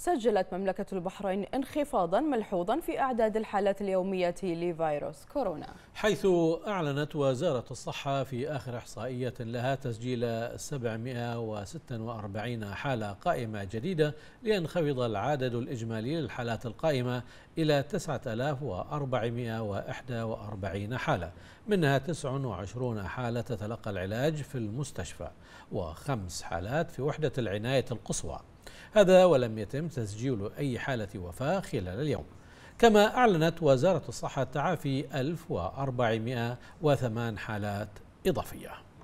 سجلت مملكة البحرين انخفاضا ملحوظا في أعداد الحالات اليومية لفيروس كورونا حيث أعلنت وزارة الصحة في آخر إحصائية لها تسجيل 746 حالة قائمة جديدة لينخفض العدد الإجمالي للحالات القائمة إلى 9441 حالة منها 29 حالة تتلقى العلاج في المستشفى وخمس حالات في وحدة العناية القصوى هذا ولم يتم تسجيل أي حالة وفاة خلال اليوم كما أعلنت وزارة الصحة تعافي 1408 حالات إضافية